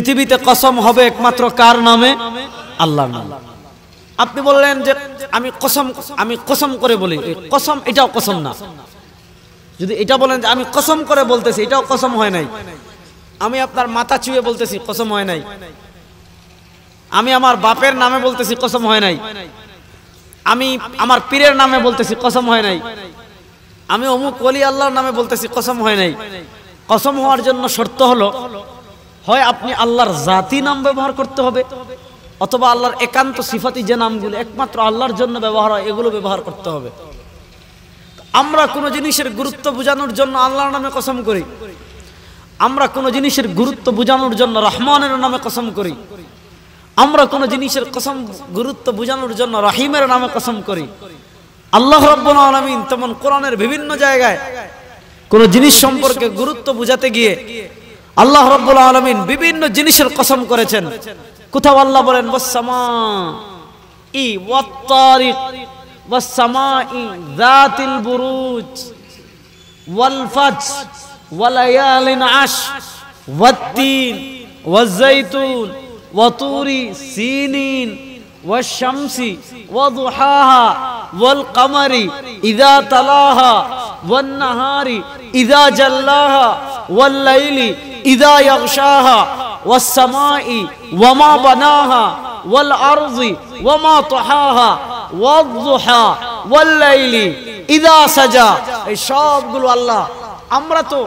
পৃথিবীতে কসম হবে একমাত্র কার নামে আল্লাহর নামে আপনি বললেন যে আমি কসম আমি কসম করে বলি কসম এটাও কসম না যদি এটা বলেন যে আমি কসম করে বলতেছি এটাও কসম হয় নাই আমি আপনার মাথা চুয়ে বলতেছি কসম হয় নাই আমি আমার বাপের নামে বলতেছি কসম হয় নাই আমি আমার পীরের নামে বলতেছি কসম হয় নাই আমি অমুক অলি আল্লাহর নামে বলতেছি কসম হয় নাই কসম হওয়ার জন্য শর্ত হলো হয় আপনি আল্লাহর জাতি নাম ব্যবহার করতে হবে অথবা আল্লাহর একান্ত সিফাতি যে নামগুলো একমাত্র আল্লাহর জন্য ব্যবহার হয় এগুলো ব্যবহার করতে হবে আমরা কোনো জিনিসের গুরুত্ব বোঝানোর জন্য আল্লাহর নামে কসম করি আমরা কোনো জিনিসের গুরুত্ব বোঝানোর জন্য রহমানের নামে কসম করি আমরা কোনো জিনিসের কসম গুরুত্ব বোঝানোর জন্য রাহিমের নামে কসম করি আল্লাহ রব্বুল আলমিন তেমন কোরআনের বিভিন্ন জায়গায় কোনো জিনিস সম্পর্কে গুরুত্ব বোঝাতে গিয়ে আল্লাহ রব্বুল আলমিন বিভিন্ন জিনিসের কসম করেছেন কোথাও আল্লাহ বলেন বসামা ই ই জাতিল والليل إذا يغشاها والسماء وما بناها والأرض وما طحاها والضحى والليل إذا سجى الشاب قلوا الله أمرتو তো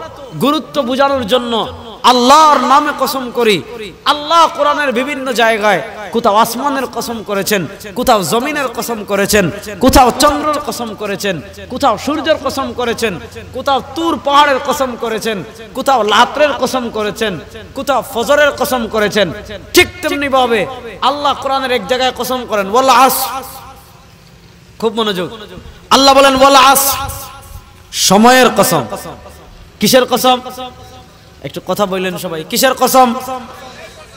গুরুত্ব বোঝানোর জন্য আল্লাহর নামে কসম করি আল্লাহ কোরআনের বিভিন্ন জায়গায় কোথাও আসমানের কসম করেছেন কোথাও জমিনের কসম করেছেন কোথাও চন্দ্রের কসম করেছেন কোথাও সূর্যের কসম করেছেন কোথাও তুর পাহাড়ের কসম করেছেন কোথাও লাত্রের কসম করেছেন কোথাও ফজরের কসম করেছেন ঠিক তেমনি ভাবে আল্লাহ কোরআনের এক জায়গায় কসম করেন বল আস খুব মনোযোগ আল্লাহ বলেন বল আস সময়ের কসম কিসের কসম একটু কথা বললেন সবাই কিসের কসম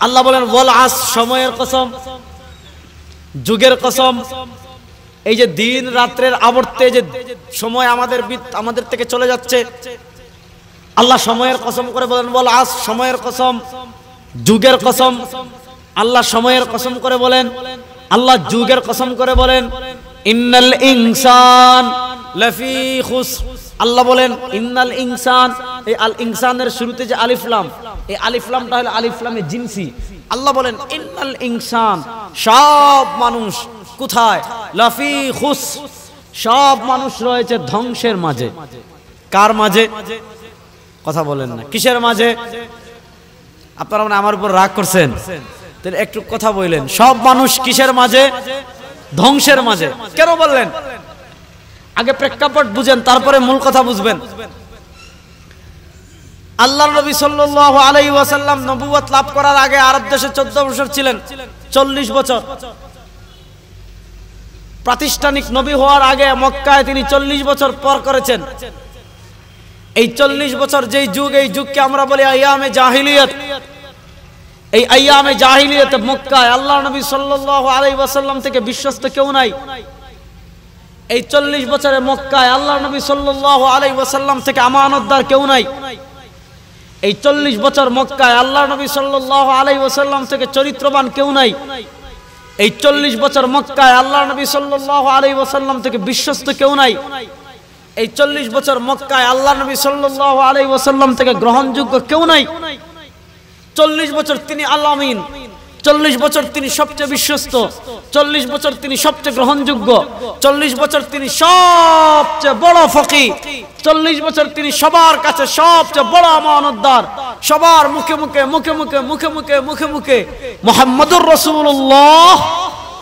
আল্লাহ বলেন বল আস সময়ের কসম যুগের কসম এই যে দিন রাত্রের আবর্তে যে সময় আমাদের আমাদের থেকে চলে যাচ্ছে আল্লাহ সময়ের কসম করে বলেন বল আজ সময়ের কসম যুগের কসম আল্লাহ সময়ের কসম করে বলেন আল্লাহ যুগের কসম করে বলেন ইন্নাল ইনসান লাফি খুসর আল্লাহ বলেন ইন্নাল ইনসান এই আল ইনসানের শুরুতে যে আলিফলাম এই আলিফলামটা হলো আলিফলামের জিনসি আল্লাহ বলেন ইন্নাল ইনসান সব মানুষ কোথায় লাফি খুস সব মানুষ রয়েছে ধ্বংসের মাঝে কার মাঝে কথা বলেন না কিসের মাঝে আপনারা মানে আমার উপর রাগ করছেন তাহলে একটু কথা বললেন সব মানুষ কিসের মাঝে ধ্বংসের মাঝে কেন বললেন আগে প্রেক্ষাপট বুঝেন তারপরে মূল কথা বুঝবেন আল্লাহ নবী সাল আলাই ওয়াসাল্লাম নবুয়াত লাভ করার আগে আরব দেশে চোদ্দ বছর ছিলেন চল্লিশ বছর প্রাতিষ্ঠানিক নবী হওয়ার আগে মক্কায় তিনি চল্লিশ বছর পর করেছেন এই চল্লিশ বছর যেই যুগ এই যুগকে আমরা বলি আয়ামে জাহিলিয়ত এই আয়ামে জাহিলিয়ত মক্কায় আল্লাহ নবী সাল্লাহ আলাই ওয়াসাল্লাম থেকে বিশ্বস্ত কেউ নাই এই চল্লিশ বছরে মক্কায় আল্লাহ নবী সাল্লাহ আলাই ওয়াসাল্লাম থেকে আমানতদার কেউ নাই এই চল্লিশ বছর মক্কায় আল্লাহ নবী সাল্লাহ আলাই ওয়াসাল্লাম থেকে চরিত্রবান কেউ নাই এই চল্লিশ বছর মক্কায় আল্লাহ নবী সাল্লাহ আলাই ওয়াসাল্লাম থেকে বিশ্বস্ত কেউ নাই এই চল্লিশ বছর মক্কায় আল্লাহ নবী সাল্লাহ আলাই ওয়াসাল্লাম থেকে গ্রহণযোগ্য কেউ নাই চল্লিশ বছর তিনি আল্লামিন চল্লিশ বছর তিনি সবচেয়ে বিশ্বস্ত চল্লিশ বছর তিনি সবচেয়ে গ্রহণযোগ্য চল্লিশ বছর তিনি সবচেয়ে বড় ফকি চল্লিশ বছর তিনি সবার কাছে সবচেয়ে বড় আমানতদার সবার মুখে মুখে মুখে মুখে মুখে মুখে মুখে মুখে মুখে মোহাম্মদুর রসুল্লাহ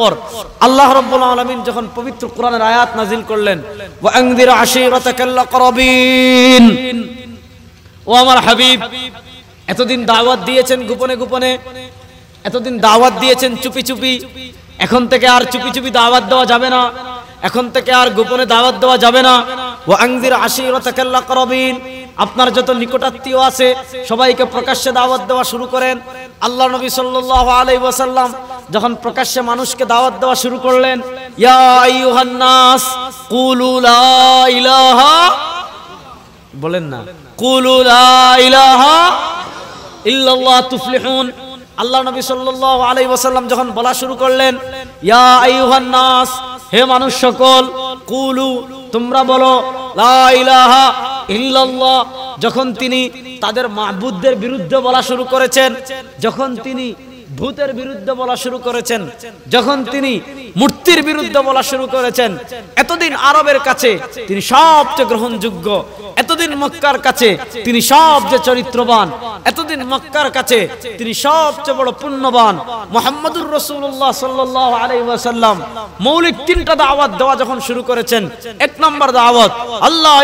পর আল্লাহ রব্বুল আলমিন যখন পবিত্র কোরআনের আয়াত নাজিল করলেন ও আমার হাবিব এতদিন দাওয়াত দিয়েছেন গোপনে গোপনে এতদিন দাওয়াত দিয়েছেন চুপি চুপি এখন থেকে আর চুপি চুপি দাওয়াত দেওয়া যাবে না এখন থেকে আর গোপনে দাওয়াত দেওয়া যাবে না ও আংদির কেল্লা করবিন আপনার যত নিকটাত্মীয় আছে সবাইকে প্রকাশ্যে দাওয়াত দেওয়া শুরু করেন আল্লাহ নবী সাল্লাহ আলাই ওয়াসাল্লাম যখন প্রকাশ্যে মানুষকে দাওয়াত দেওয়া শুরু করলেন ইয়াস ইলাহা বলেন না ইলাহা ইল্লাল্লাহ তুফলিহুন আল্লাহ নবী সাল্লাহ আলাই ওয়াসাল্লাম যখন বলা শুরু করলেন ইয়া আইহান্নাস হে মানুষ সকল কুলু তোমরা বলো যখন তিনি তাদের মাহবুদদের বিরুদ্ধে বলা শুরু করেছেন যখন তিনি ভূতের বিরুদ্ধে বলা শুরু করেছেন যখন তিনি মূর্তির বিরুদ্ধে বলা শুরু করেছেন এতদিন আরবের কাছে তিনি সবচেয়ে গ্রহণযোগ্য এতদিন মক্কার কাছে তিনি সবচেয়ে চরিত্রবান এতদিন মক্কার কাছে তিনি সবচেয়ে বড় পুণ্যবান মোহাম্মদুর রসুল্লাহ সাল্লাহ আলাই মৌলিক তিনটা দাওয়াত দেওয়া যখন শুরু করেছেন এক নম্বর দাওয়াত আল্লাহ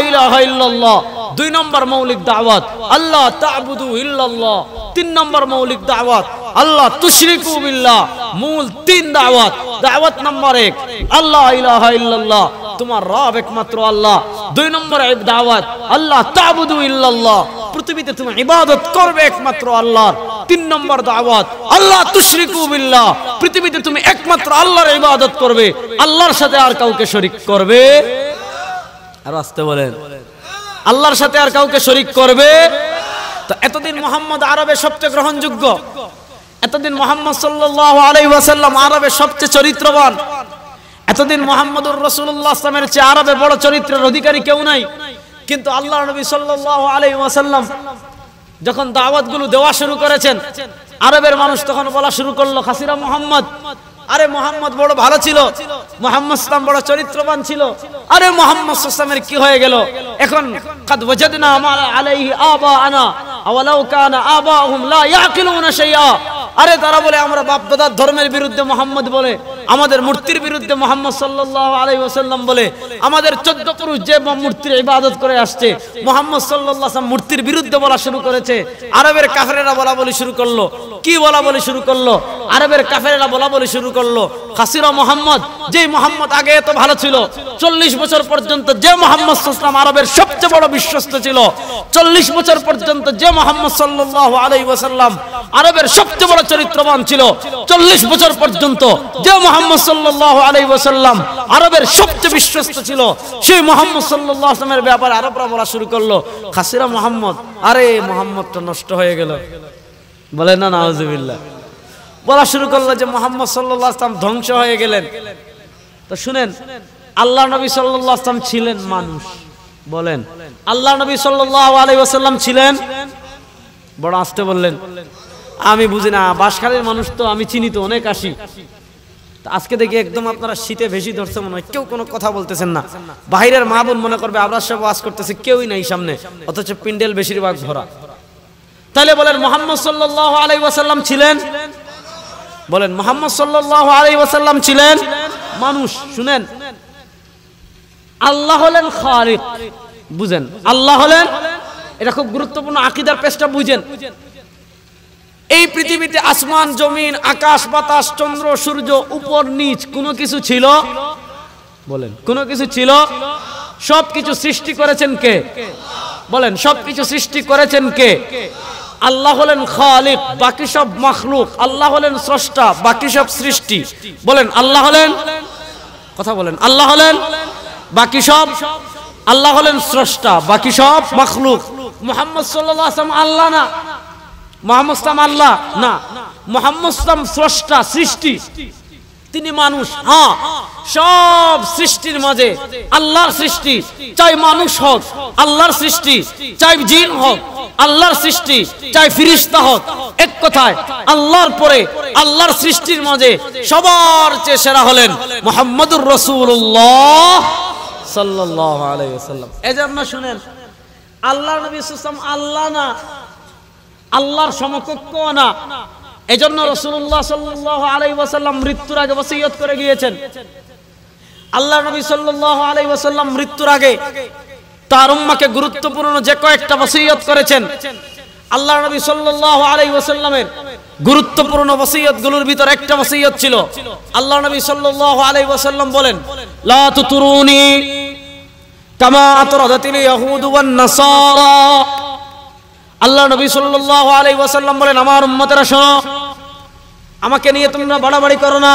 ইল্লাল্লাহ দুই নম্বর মৌলিক দাওয়াত আল্লাহ তাবুদু ইল্লাল্লাহ তিন নম্বর মৌলিক দাওয়াত আল্লাহ তুশরিকু বিল্লাহ মূল তিন দাওয়াত দাওয়াত নম্বর এক আল্লাহ ইলাহা ইল্লাল্লাহ তোমার রব একমাত্র আল্লাহ দুই নম্বর দাওয়াত আল্লাহ তাবুদু ইল্লাল্লাহ পৃথিবীতে তুমি ইবাদত করবে একমাত্র আল্লাহর তিন নম্বর দাওয়াত আল্লাহ তুশরিকু বিল্লাহ পৃথিবীতে তুমি একমাত্র আল্লাহর ইবাদত করবে আল্লাহর সাথে আর কাউকে শরিক করবে আর আসতে বলেন আল্লাহর সাথে আর কাউকে শরিক করবে তো এতদিন মোহাম্মদ আরবে সবচেয়ে গ্রহণযোগ্য এতদিন মোহাম্মদ সাল্লাহ আলাই ওয়াসাল্লাম আরবের সবচেয়ে চরিত্রবান এতদিন মোহাম্মদুর রসুল্লাহামের চেয়ে আরবে বড় চরিত্রের অধিকারী কেউ নাই কিন্তু আল্লাহ নবী সাল্লাহ আলাই ওয়াসাল্লাম যখন দাওয়াতগুলো দেওয়া শুরু করেছেন আরবের মানুষ তখন বলা শুরু করলো খাসিরা মোহাম্মদ আরে মোহাম্মদ বড় ভালো ছিল মোহাম্মদ সাল্লাম বড় চরিত্রবান ছিল আরে মোহাম্মদ সাল্লামের কি হয়ে গেল এখন আলাইহি আবাআনা আওয়ালাউ কানা আবাহুম লা ইয়াকিলুনা আরে তারা বলে আমরা বাপ দাদার ধর্মের বিরুদ্ধে মোহাম্মদ বলে আমাদের মূর্তির বিরুদ্ধে মোহাম্মদ সাল্লাহ আলাই বলে আমাদের চোদ্দ পুরুষ যে মূর্তির ইবাদত করে আসছে মোহাম্মদ সাল্লাহ মূর্তির বিরুদ্ধে বলা শুরু করেছে আরবের কাফেরেরা বলা বলি শুরু করলো কি বলা বলি শুরু করলো আরবের কাফেরেরা বলা বলি শুরু করলো খাসিরা মোহাম্মদ যে মোহাম্মদ আগে এত ভালো ছিল চল্লিশ বছর পর্যন্ত যে মোহাম্মদ ইসলাম আরবের সবচেয়ে বড় বিশ্বস্ত ছিল চল্লিশ বছর পর্যন্ত যে মোহাম্মদ সাল্লাহ আলাই আরবের সবচেয়ে বড় চরিত্রবান ছিল চল্লিশ বছর পর্যন্ত যে মোহাম্মদ সাল্লাহ আলাই আরবের সবচেয়ে বিশ্বস্ত ছিল সেই মোহাম্মদ সাল্লামের ব্যাপারে আরবরা বলা শুরু করলো খাসিরা মোহাম্মদ আরে মোহাম্মদটা নষ্ট হয়ে গেল বলে না নাউজুবিল্লাহ বলা শুরু করলো যে মোহাম্মদ সাল্লাম ধ্বংস হয়ে গেলেন তো শুনেন আল্লাহ নবী সাল্লাম ছিলেন মানুষ বলেন আল্লাহ নবী সাল্লাম ছিলেন বড় আসতে বললেন আমি বুঝি না বাঁশখালের মানুষ তো আমি চিনি তো অনেক আসি আজকে দেখি একদম আপনারা শীতে ভেসি ধরছে মনে হয় কেউ কোনো কথা বলতেছেন না বাহিরের মা বোন মনে করবে আবরাজ সব আস করতেছে কেউই নাই সামনে অথচ পিন্ডেল বেশিরভাগ ধরা তাহলে বলেন মোহাম্মদ সাল্লাহ আলাই ওয়াসাল্লাম ছিলেন বলেন মোহাম্মদ সাল্লাহ আলী ওয়াসাল্লাম ছিলেন মানুষ শুনেন আল্লাহ হলেন খালিক বুঝেন আল্লাহ হলেন এটা খুব গুরুত্বপূর্ণ আকিদার পেশটা বুঝেন এই পৃথিবীতে আসমান জমিন আকাশ বাতাস চন্দ্র সূর্য উপর নিচ কোনো কিছু ছিল বলেন কোনো কিছু ছিল সবকিছু সৃষ্টি করেছেন কে বলেন সবকিছু সৃষ্টি করেছেন কে আল্লাহ হলেন খালিক বাকি সব মখলুক আল্লাহ হলেন স্রষ্টা বাকি সব সৃষ্টি বলেন আল্লাহ হলেন কথা বলেন আল্লাহ হলেন বাকি সব আল্লাহ হলেন স্রষ্টা বাকি সব মখলুক মোহাম্মদ সাল্লাহ আল্লাহ না মোহাম্মদ আল্লাহ না মোহাম্মদ স্রষ্টা সৃষ্টি তিনি মানুষ হ্যাঁ সব সৃষ্টির মাঝে আল্লাহর সৃষ্টি চাই মানুষ হোক আল্লাহর সৃষ্টি চাই জিন হোক আল্লাহর সৃষ্টি চাই ফিরিস্তা হোক এক কথায় আল্লাহর পরে আল্লাহর সৃষ্টির মাঝে সবার চেয়ে সেরা হলেন মোহাম্মদুর রসুল্লাহ সাল্লাহ আলাইসাল্লাম এই যে আপনার শুনেন আল্লাহ নবী সুসাম আল্লাহ না আল্লাহর সমকক্ষ না এজন্য রসুল্লাহ সাল্লাহ আলাই ওয়াসাল্লাম মৃত্যুর আগে ওসিয়ত করে গিয়েছেন আল্লাহ নবী সাল্লাহ আলাই ওয়াসাল্লাম মৃত্যুর আগে তার উম্মাকে গুরুত্বপূর্ণ যে কয়েকটা ওসিয়ত করেছেন আল্লাহ নবী সাল্লাহ আলাই ওয়াসাল্লামের গুরুত্বপূর্ণ ওসিয়ত গুলোর ভিতর একটা ওসিয়ত ছিল আল্লাহ নবী সাল্লাহ আলাই ওয়াসাল্লাম বলেন লা তুতুরুনি কামা আতরাদাতিল ইয়াহুদ ওয়ান নাসারা আল্লাহ নবী সাল্লাল্লাহু আলাইহি ওয়াসাল্লাম বলেন আমার উম্মতেরা শোনো আমাকে নিয়ে তোমরা বাড়াবাড়ি করো না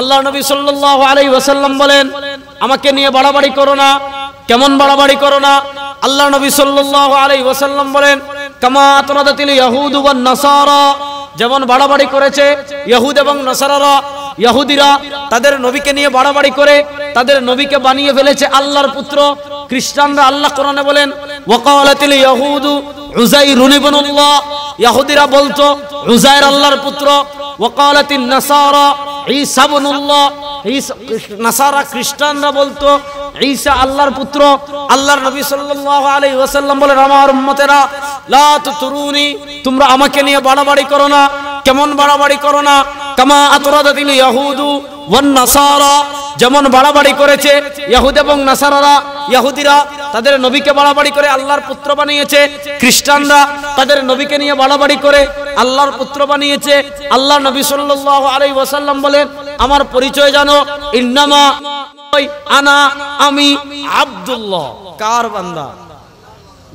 আল্লাহ নবী সাল্লাল্লাহু আলাইহি ওয়াসাল্লাম বলেন আমাকে নিয়ে বাড়াবাড়ি করো না কেমন বাড়াবাড়ি করো না আল্লাহ নবী সাল্লাল্লাহু আলাই ওয়াসাল্লাম বলেন কামা আতরাদাতিল নাসারা যেমন বাড়াবাড়ি করেছে ইহুদ এবং নাসারারা ইহুদিরা তাদের নবীকে নিয়ে বাড়াবাড়ি করে তাদের নবীকে বানিয়ে ফেলেছে আল্লাহর পুত্র খ্রিস্টানরা আল্লাহ কোরআনে বলেন ওয়াকালাতিল ইয়াহুদু উজাইর ইবনুল্লাহ ইয়াহুদিরা বলতো উজাইর আল্লাহর পুত্র ওয়াকালাতিন নাসারা ঈসা ইবনুল্লাহ নাসারা খ্রিস্টানরা বলতো ঈসা আল্লাহর পুত্র আল্লাহর নবী সাল্লাল্লাহু আলাইহি ওয়াসাল্লাম বলেন আমার উম্মতেরা লা তুরুনি তোমরা আমাকে নিয়ে বাড়াবাড়ি করো না কেমন বাড়াবাড়ি করো না কামা আতরাদাতিল ইয়াহুদু ওয়ান নাসারা যেমন বাড়াবাড়ি করেছে ইয়াহুদ এবং নাসারারা ইয়াহুদিরা তাদের নবীকে বাড়াবাড়ি করে আল্লাহর পুত্র বানিয়েছে খ্রিস্টানরা তাদের নবীকে নিয়ে বাড়াবাড়ি করে আল্লাহর পুত্র বানিয়েছে আল্লাহ নবী সাল্লাল্লাহু আলাইহি ওয়াসাল্লাম বলেন আমার পরিচয় জানো ইন্নামা কার বান্দা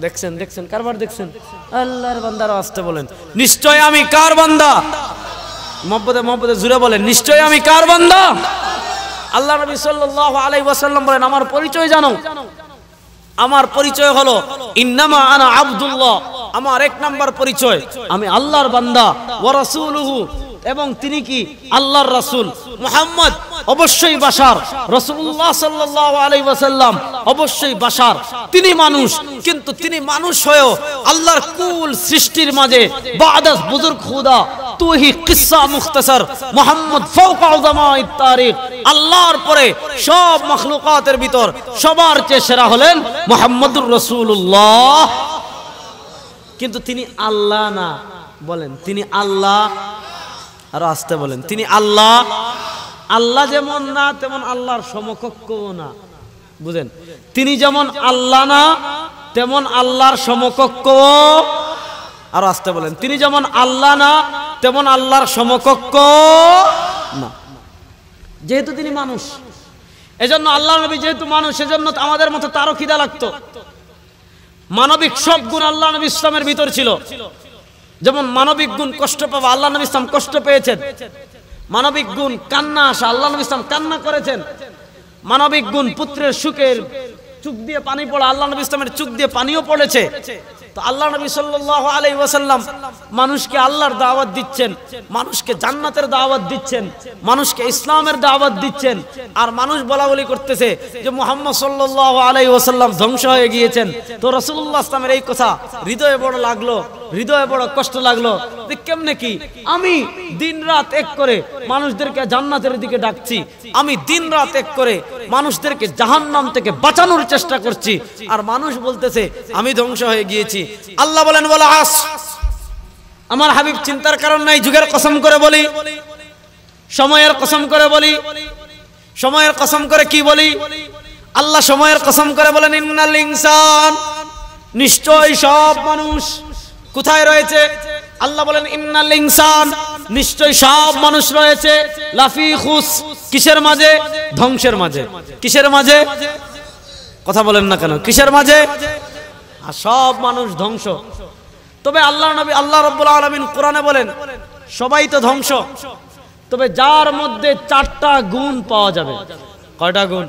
দেখছেন দেখছেন কারবার দেখছেন নিশ্চয় আমি কার বান্দা বলেন নিশ্চয় আমি কার বান্দা বলেন আমার পরিচয় জানো আমার পরিচয় হলো ইন্নামা আনা আব্দুল্লাহ আমার এক নাম্বার পরিচয় আমি আল্লাহর বান্দা ও রাসূলুহু এবং তিনি কি আল্লাহর রাসুল মোহাম্মদ অবশ্যই বাসার রসুল্লাহ সাল্লাহ আলাই ওয়াসাল্লাম অবশ্যই বাসার তিনি মানুষ কিন্তু তিনি মানুষ হয়েও আল্লাহর কুল সৃষ্টির মাঝে বাদাস বুজুর্গ খুদা তুহি কিসা মুখতসর মোহাম্মদ ফৌকাউজামাই তারিখ আল্লাহর পরে সব মখলুকাতের ভিতর সবার চেয়ে সেরা হলেন মোহাম্মদুর রসুল্লাহ কিন্তু তিনি আল্লাহ না বলেন তিনি আল্লাহ আর আসতে বলেন তিনি আল্লাহ আল্লাহ যেমন না তেমন আল্লাহর সমকক্ষ না বুঝেন তিনি যেমন আল্লাহ না তেমন আল্লাহর সমকক্ষ আর আসতে বলেন তিনি যেমন আল্লাহ না তেমন আল্লাহর সমকক্ষ না যেহেতু তিনি মানুষ এজন্য আল্লাহ নবী যেহেতু মানুষ এজন্য আমাদের মতো তারও খিদা লাগতো মানবিক সব গুণ আল্লাহ নবী ইসলামের ভিতর ছিল যেমন মানবিক গুণ কষ্ট পাবো আল্লাহ নবী ইসলাম কষ্ট পেয়েছেন মানবিক গুণ কান্না আসা আল্লাহ নবী ইসলাম কান্না করেছেন মানবিক গুণ পুত্রের সুখের চুক দিয়ে পানি পড়া আল্লাহ নবী ইসলামের চুক দিয়ে পানিও পড়েছে তো আল্লাহ নবী সাল্লাহ আলাই ওয়াসাল্লাম মানুষকে আল্লাহর দাওয়াত দিচ্ছেন মানুষকে জান্নাতের দাওয়াত দিচ্ছেন মানুষকে ইসলামের দাওয়াত দিচ্ছেন আর মানুষ বলা বলি করতেছে যে মোহাম্মদ সাল্লাহ আলাই ওয়াসাল্লাম ধ্বংস হয়ে গিয়েছেন তো রসুল্লাহ ইসলামের এই কথা হৃদয়ে বড় লাগলো হৃদয়ে বড় কষ্ট লাগলো যে কেমনে কি আমি দিন রাত এক করে মানুষদেরকে জান্নাতের দিকে ডাকছি আমি দিন রাত এক করে মানুষদেরকে জাহান্নাম থেকে বাঁচানোর চেষ্টা করছি আর মানুষ বলতেছে আমি ধ্বংস হয়ে গিয়েছি আল্লাহ বলেন বলে আস আমার হাবিব চিন্তার কারণ নাই যুগের কসম করে বলি সময়ের কসম করে বলি সময়ের কসম করে কি বলি আল্লাহ সময়ের কসম করে বলেন ইন্নাল ইনসান নিশ্চয় সব মানুষ কোথায় রয়েছে আল্লাহ বলেন ইন্নাল ইনসান নিশ্চয় সব মানুষ রয়েছে লাফি খুস কিসের মাঝে ধ্বংসের মাঝে কিসের মাঝে কথা বলেন না কেন কিসের মাঝে আর সব মানুষ ধ্বংস তবে আল্লাহ নবী আল্লাহ রব আলমিন কোরআনে বলেন সবাই তো ধ্বংস তবে যার মধ্যে চারটা গুণ পাওয়া যাবে কয়টা গুণ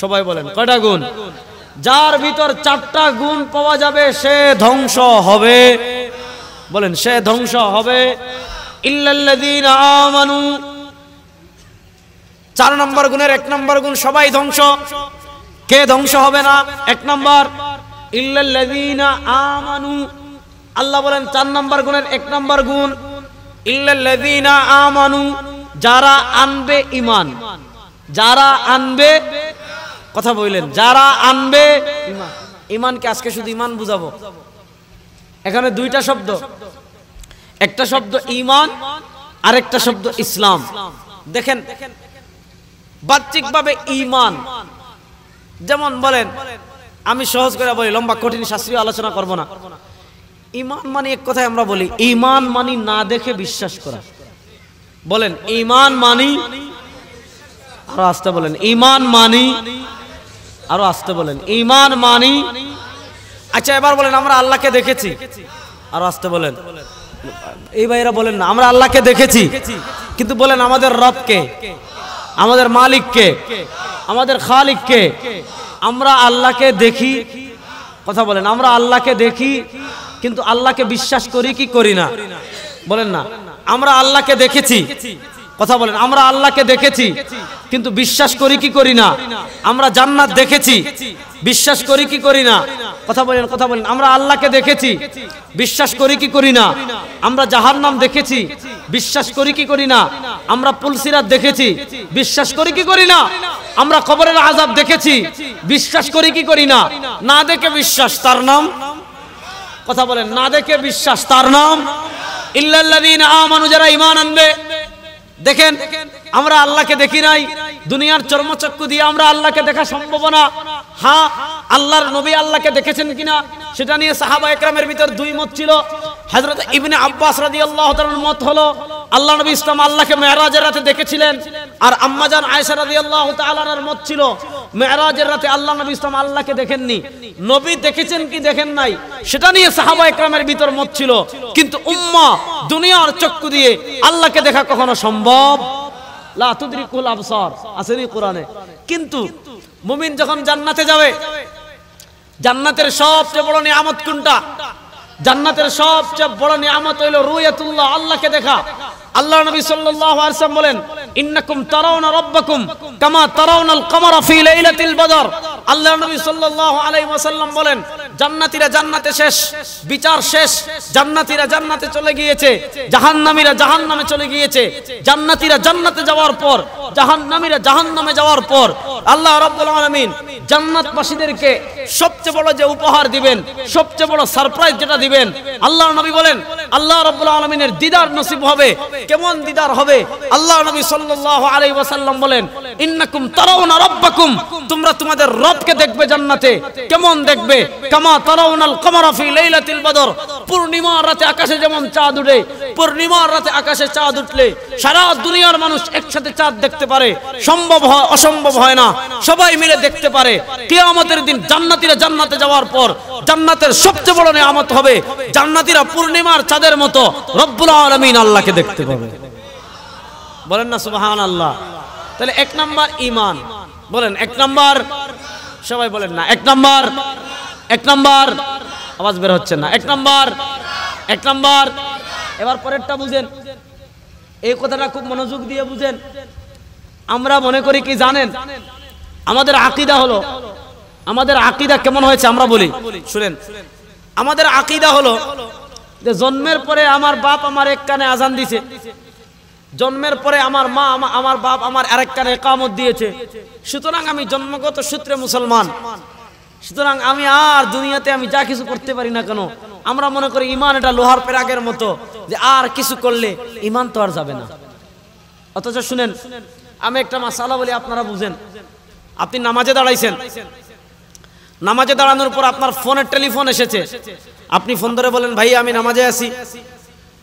সবাই বলেন কয়টা গুণ যার ভিতর চারটা গুণ পাওয়া যাবে সে ধ্বংস হবে বলেন সে ধ্বংস হবে আমানু চার নম্বর গুণের এক নম্বর গুণ সবাই ধ্বংস কে ধ্বংস হবে না এক নম্বর ইল্লাল্লাযীনা আমানু আল্লাহ বলেন চার নম্বর গুণের এক নম্বর গুণ ইল্লাল্লাযীনা আমানু যারা আনবে ইমান যারা আনবে কথা বললেন যারা আনবে ইমানকে আজকে শুধু ইমান বুঝাবো এখানে দুইটা শব্দ একটা শব্দ ইমান আর একটা শব্দ ইসলাম দেখেন বাহ্যিকভাবে ইমান যেমন বলেন আমি সহজ করে বলি লম্বা কঠিন শাস্ত্রীয় আলোচনা করব না ইমান মানে এক কথায় আমরা বলি ইমান মানি না দেখে বিশ্বাস করা বলেন ইমান মানি আরো আসতে বলেন ইমান মানি আরো আসতে বলেন ইমান মানি আচ্ছা এবার বলেন আমরা আল্লাহকে দেখেছি আরো আসতে বলেন এই ভাইরা বলেন না আমরা আল্লাহকে দেখেছি কিন্তু বলেন আমাদের রবকে আমাদের মালিককে আমাদের খালিককে আমরা আল্লাহকে দেখি কথা বলেন আমরা আল্লাহকে দেখি কিন্তু আল্লাহকে বিশ্বাস করি কি করি না বলেন না আমরা আল্লাহকে দেখেছি কথা বলেন আমরা আল্লাহকে দেখেছি কিন্তু বিশ্বাস করি কি করি না আমরা জান্নাত দেখেছি বিশ্বাস করি কি করি না কথা বলেন কথা বলেন আমরা আল্লাহকে দেখেছি বিশ্বাস করি কি করি না আমরা জাহার নাম দেখেছি বিশ্বাস করি কি করি না আমরা পুলসিরাত দেখেছি বিশ্বাস করি কি করি না আমরা কবরের আজাব দেখেছি বিশ্বাস করি কি করি না না দেখে বিশ্বাস তার নাম কথা বলেন না দেখে বিশ্বাস তার নাম ইল্লাল্লাযীনা আমানু যারা ঈমান আনবে দেখেন আমরা আল্লাহকে দেখি নাই দুনিয়ার চর্মচক্ষু দিয়ে আমরা আল্লাহকে দেখা সম্ভব না হ্যাঁ আল্লাহর নবী আল্লাহকে দেখেছেন কিনা সেটা নিয়ে সাহাবা একরামের ভিতর দুই মত ছিল হজরত ইবনে আব্বাস রাজি আল্লাহ মত হলো আল্লাহ নবী ইসলাম আল্লাহকে মেহরাজের রাতে দেখেছিলেন আর আম্মাজান আয়সা রাজি আল্লাহ তালার মত ছিল মেহরাজের রাতে আল্লাহ নবী ইসলাম আল্লাহকে দেখেননি নবী দেখেছেন কি দেখেন নাই সেটা নিয়ে সাহাবা একরামের ভিতর মত ছিল কিন্তু উম্মা দুনিয়ার চক্ষু দিয়ে আল্লাহকে দেখা কখনো সম্ভব লাতুদ্রিকুল আবসার আসেনি কোরআনে কিন্তু মুমিন যখন জান্নাতে যাবে জান্নাতের সবচেয়ে বড় নিয়ামত কোনটা জান্নাতের সবচেয়ে বড় নিয়ামত হইল রুয়াতুল্লাহ আল্লাহকে দেখা আল্লাহ নবী সাল্লাল্লাহু আলাইহি ওয়াসাল্লাম বলেন ইন্নাকুম তারাউনা রাব্বাকুম কামা তারাউনাল কমারা ফি লাইলাতিল বদর আল্লাহ নবী সাল্লাল্লাহু আলাইহি ওয়াসাল্লাম বলেন জান্নাতীরা জান্নাতে শেষ বিচার শেষ জান্নাতীরা জান্নাতে চলে গিয়েছে জাহান্নামীরা জাহান্নামে চলে গিয়েছে জান্নাতীরা জান্নাতে যাওয়ার পর জাহান্নামীরা জাহান্নামে যাওয়ার পর আল্লাহ রাব্বুল আলামিন জান্নাতবাসীদেরকে সবচেয়ে বড় যে উপহার দিবেন সবচেয়ে বড় সারপ্রাইজ যেটা দিবেন আল্লাহ নবী বলেন আল্লাহ রাব্বুল আলামিনের দিদার नसीব হবে কেমন দিদার হবে আল্লাহ নবী সাল্লাল্লাহু আলাইহি ওয়াসাল্লাম বলেন ইন্নাকুম তারাউনা রাব্বাকুম তোমরা তোমাদের রব রাতকে দেখবে জান্নাতে কেমন দেখবে কামা তারাউনাল কামারা ফি লাইলাতিল বদর পূর্ণিমা রাতে আকাশে যেমন চাঁদ উঠে পূর্ণিমা রাতে আকাশে চাঁদ উঠলে সারা দুনিয়ার মানুষ একসাথে চাঁদ দেখতে পারে সম্ভব হয় অসম্ভব হয় না সবাই মিলে দেখতে পারে কিয়ামতের দিন জান্নাতীরা জান্নাতে যাওয়ার পর জান্নাতের সবচেয়ে বড় নিয়ামত হবে জান্নাতীরা পূর্ণিমার চাঁদের মতো রব্বুল আলামিন আল্লাহকে দেখতে পাবে বলেন না সুবহানাল্লাহ তাহলে এক নাম্বার ইমান বলেন এক নাম্বার সবাই বলেন না এক নম্বর এক নম্বর আওয়াজ বের হচ্ছে না এক নম্বর এক নম্বর এবার পরেরটা বুঝেন এই কথাটা খুব মনোযোগ দিয়ে বুঝেন আমরা মনে করি কি জানেন আমাদের আকিদা হলো আমাদের আকিদা কেমন হয়েছে আমরা বলি শুনেন আমাদের আকিদা হলো যে জন্মের পরে আমার বাপ আমার এক কানে আজান দিছে জন্মের পরে আমার মা আমার বাপ আমার আরেক কানে একামত দিয়েছে সুতরাং আমি জন্মগত সূত্রে মুসলমান সুতরাং আমি আর দুনিয়াতে আমি যা কিছু করতে পারি না কেন আমরা মনে করি ইমান এটা লোহার পেরাগের মতো যে আর কিছু করলে ইমান তো আর যাবে না অথচ শুনেন আমি একটা মাসালা বলি আপনারা বুঝেন আপনি নামাজে দাঁড়াইছেন নামাজে দাঁড়ানোর পর আপনার ফোনের টেলিফোন এসেছে আপনি ফোন ধরে বলেন ভাই আমি নামাজে আছি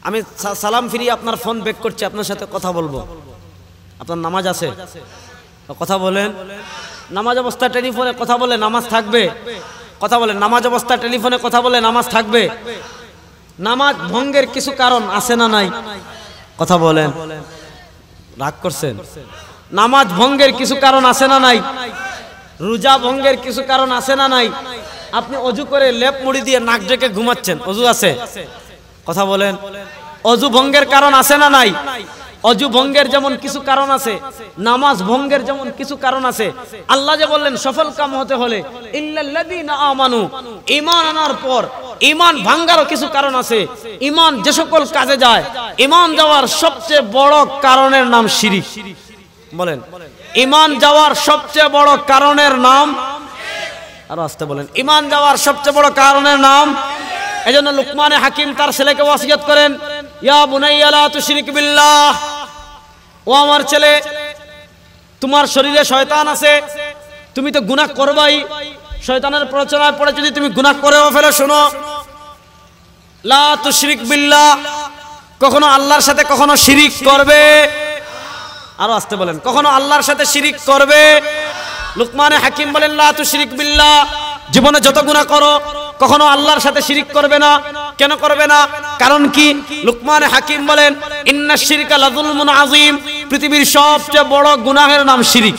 আমি সালাম ফিরিয়ে আপনার ফোন বেক করছি আপনার সাথে কথা বলবো আপনার নামাজ আছে কথা বলেন নামাজ অবস্থা টেলিফোনে কথা বলে নামাজ থাকবে কথা বলে নামাজ অবস্থা টেলিফোনে কথা বলে নামাজ থাকবে নামাজ ভঙ্গের কিছু কারণ আছে না নাই কথা বলেন রাগ করছেন নামাজ ভঙ্গের কিছু কারণ আছে না নাই রোজা ভঙ্গের কিছু কারণ আছে না নাই আপনি অজু করে লেপ মুড়ি দিয়ে নাক ডেকে ঘুমাচ্ছেন অজু আছে কথা বলেন অজু ভঙ্গের কারণ আছে না নাই অজু ভঙ্গের যেমন কিছু কারণ আছে নামাজ ভঙ্গের যেমন কিছু কারণ আছে আল্লাহ যে বললেন সফল কাম হতে হলে আনার পর ইমান ভাঙ্গারও কিছু কারণ আছে ইমান যে সকল কাজে যায় ইমান যাওয়ার সবচেয়ে বড় কারণের নাম শিরিক বলেন ইমান যাওয়ার সবচেয়ে বড় কারণের নাম আর আসতে বলেন ইমান যাওয়ার সবচেয়ে বড় কারণের নাম এজন্য লুকমানে হাকিম তার ছেলেকে ওয়াসিয়াত করেন ইয়া বুনাইয়ালা তুশরিক বিল্লাহ ও আমার ছেলে তোমার শরীরে শয়তান আছে তুমি তো গুনাহ করবাই শয়তানের প্ররোচনায় পড়ে যদি তুমি গুনাহ করেও ফেলো শোনো লা তুশরিক বিল্লাহ কখনো আল্লাহর সাথে কখনো শিরিক করবে আরো আসতে বলেন কখনো আল্লাহর সাথে শিরিক করবে লুকমানে হাকিম বলেন লা তুশরিক বিল্লাহ জীবনে যত গুনাহ করো কখনো আল্লাহর সাথে শিরিক করবে না কেন করবে না কারণ কি লুকমান হাকিম বলেন ইন্না শিরিকা লাজুলমুন আজিম পৃথিবীর সবচেয়ে বড় গুনাহের নাম শিরিক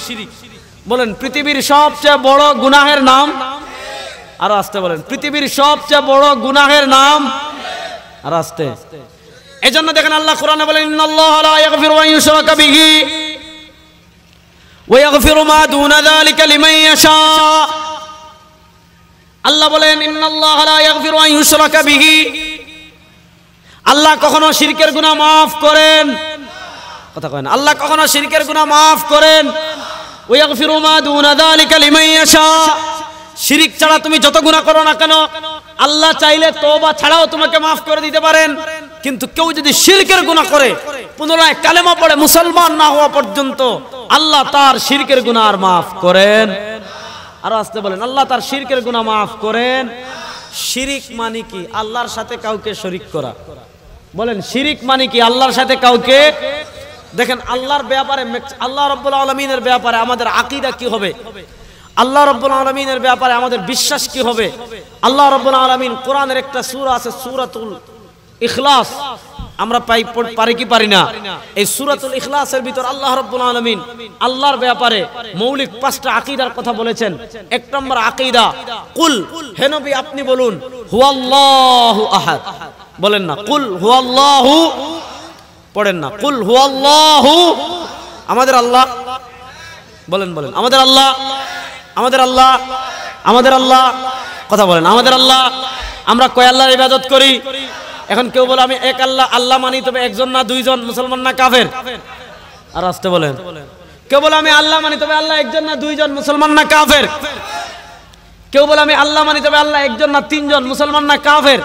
বলেন পৃথিবীর সবচেয়ে বড় গুনাহের নাম আর আসতে বলেন পৃথিবীর সবচেয়ে বড় গুনাহের নাম আর আসতে এজন্য দেখেন আল্লাহ কোরআনে বলেন ইন্নাল্লাহা লা ইয়াগফিরু আন ইউশরাকা বিহি ওয়া ইয়াগফিরু মা দুনা যালিকা লিমান ইয়াশা আল্লাহ বলেন আল্লাহ কখনো শিরকের গুণা মাফ করেন কথা কেন আল্লাহ কখনো শিরকের গুণা মাফ করেন শিরিক ছাড়া তুমি যত গুণা করো না কেন আল্লাহ চাইলে তোবা ছাড়াও তোমাকে মাফ করে দিতে পারেন কিন্তু কেউ যদি শিরকের গুণা করে পুনরায় কালেমা পড়ে মুসলমান না হওয়া পর্যন্ত আল্লাহ তার শিরকের গুণা আর মাফ করেন আরো আসতে বলেন আল্লাহ তার শিরকের গুণা মাফ করেন শিরিক মানে কি আল্লাহর সাথে কাউকে শরিক করা বলেন শিরিক মানে কি আল্লাহর সাথে কাউকে দেখেন আল্লাহর ব্যাপারে আল্লাহ রব্বুল আলমিনের ব্যাপারে আমাদের আকিদা কি হবে আল্লাহ রব্বুল আলমিনের ব্যাপারে আমাদের বিশ্বাস কি হবে আল্লাহ রব্বুল আলমিন কোরআনের একটা সুর আছে সুরাতুল ইখলাস আমরা পাই পারি কি পারি না এই সুরাতুল ইখলাসের ভিতর আল্লাহ রব্বুল আলমিন আল্লাহর ব্যাপারে মৌলিক পাঁচটা আকিদার কথা বলেছেন এক নম্বর আকিদা কুল হেনবি আপনি বলুন হুয়াল্লাহু আহাদ বলেন না কুল হুয়াল্লাহু পড়েন না কুল হুয়াল্লাহু আমাদের আল্লাহ বলেন বলেন আমাদের আল্লাহ আমাদের আল্লাহ আমাদের আল্লাহ কথা বলেন আমাদের আল্লাহ আমরা কয় আল্লাহর ইবাদত করি এখন কেউ বলে আমি এক আল্লাহ আল্লাহ মানি তবে একজন না দুইজন মুসলমান না কাফের আর আসতে বলেন কেউ বলে আমি আল্লাহ মানি তবে আল্লাহ একজন না দুইজন মুসলমান না কাফের কেউ বলে আমি আল্লাহ মানি তবে আল্লাহ একজন না তিনজন মুসলমান না কাফের